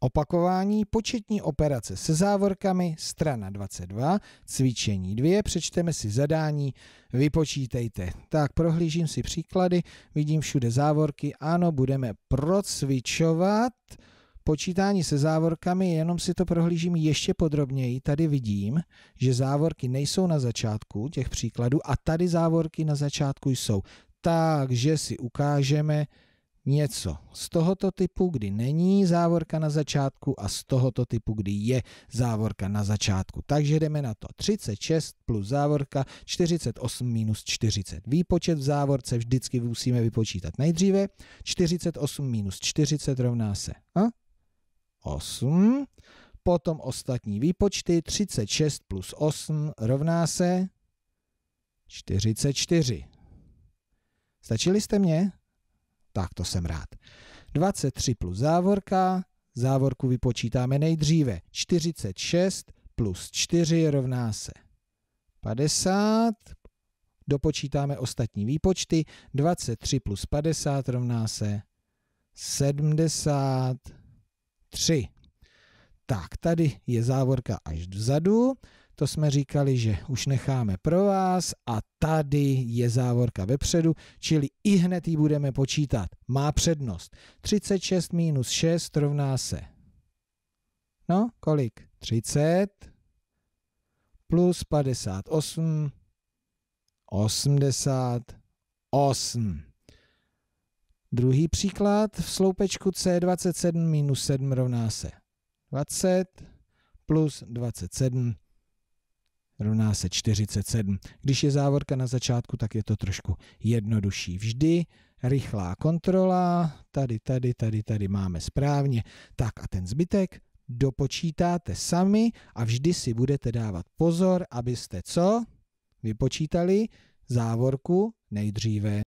Opakování početní operace se závorkami, strana 22, cvičení 2, přečteme si zadání, vypočítejte. Tak, prohlížím si příklady, vidím všude závorky, ano, budeme procvičovat počítání se závorkami, jenom si to prohlížím ještě podrobněji. Tady vidím, že závorky nejsou na začátku těch příkladů a tady závorky na začátku jsou. Takže si ukážeme, něco z tohoto typu, kdy není závorka na začátku a z tohoto typu, kdy je závorka na začátku. Takže jdeme na to. 36 plus závorka, 48 minus 40. Výpočet v závorce vždycky musíme vypočítat nejdříve. 48 minus 40 rovná se a? 8. Potom ostatní výpočty 36 plus 8 rovná se 44. Stačili jste mě? Tak to jsem rád. 23 plus závorka, závorku vypočítáme nejdříve. 46 plus 4 rovná se 50, dopočítáme ostatní výpočty, 23 plus 50 rovná se 73. Tak, tady je závorka až vzadu, to jsme říkali, že už necháme pro vás a tady je závorka vepředu, čili i hned ji budeme počítat. Má přednost. 36 minus 6 rovná se. No, kolik? 30 plus 58, 88. Druhý příklad v sloupečku C27 minus 7 rovná se 20 plus 27 rovná se 47. Když je závorka na začátku, tak je to trošku jednodušší. Vždy rychlá kontrola, tady, tady, tady, tady máme správně. Tak a ten zbytek dopočítáte sami a vždy si budete dávat pozor, abyste co? Vypočítali závorku nejdříve.